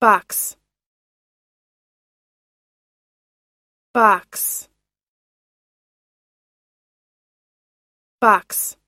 box box box